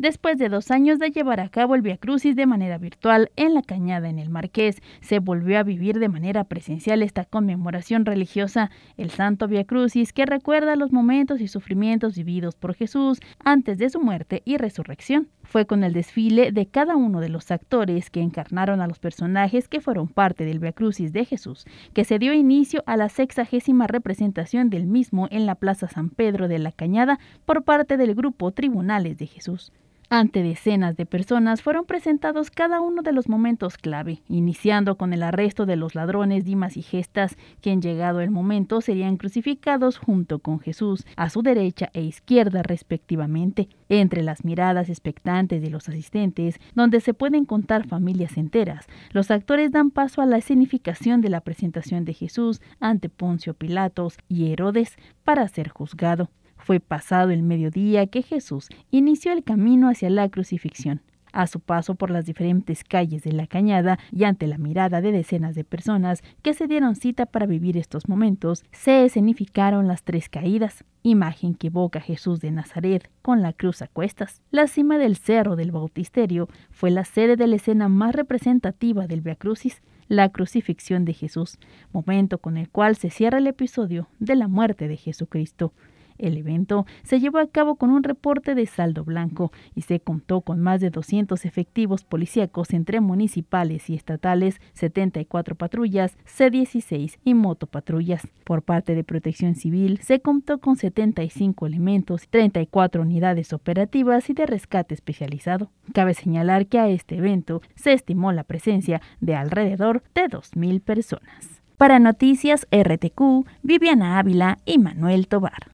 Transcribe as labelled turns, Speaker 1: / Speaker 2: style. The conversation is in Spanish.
Speaker 1: Después de dos años de llevar a cabo el Via Crucis de manera virtual en la Cañada en el Marqués, se volvió a vivir de manera presencial esta conmemoración religiosa, el Santo Via Crucis, que recuerda los momentos y sufrimientos vividos por Jesús antes de su muerte y resurrección. Fue con el desfile de cada uno de los actores que encarnaron a los personajes que fueron parte del Via Crucis de Jesús, que se dio inicio a la sexagésima representación del mismo en la Plaza San Pedro de la Cañada por parte del grupo Tribunales de Jesús. Ante decenas de personas fueron presentados cada uno de los momentos clave, iniciando con el arresto de los ladrones Dimas y Gestas, quien llegado el momento serían crucificados junto con Jesús, a su derecha e izquierda respectivamente, entre las miradas expectantes de los asistentes, donde se pueden contar familias enteras. Los actores dan paso a la escenificación de la presentación de Jesús ante Poncio Pilatos y Herodes para ser juzgado. Fue pasado el mediodía que Jesús inició el camino hacia la crucifixión. A su paso por las diferentes calles de la cañada y ante la mirada de decenas de personas que se dieron cita para vivir estos momentos, se escenificaron las tres caídas, imagen que evoca Jesús de Nazaret con la cruz a cuestas. La cima del cerro del Bautisterio fue la sede de la escena más representativa del Via Crucis, la crucifixión de Jesús, momento con el cual se cierra el episodio de la muerte de Jesucristo. El evento se llevó a cabo con un reporte de saldo blanco y se contó con más de 200 efectivos policíacos entre municipales y estatales, 74 patrullas, C-16 y motopatrullas. Por parte de Protección Civil se contó con 75 elementos, 34 unidades operativas y de rescate especializado. Cabe señalar que a este evento se estimó la presencia de alrededor de 2.000 personas. Para Noticias RTQ, Viviana Ávila y Manuel Tobar.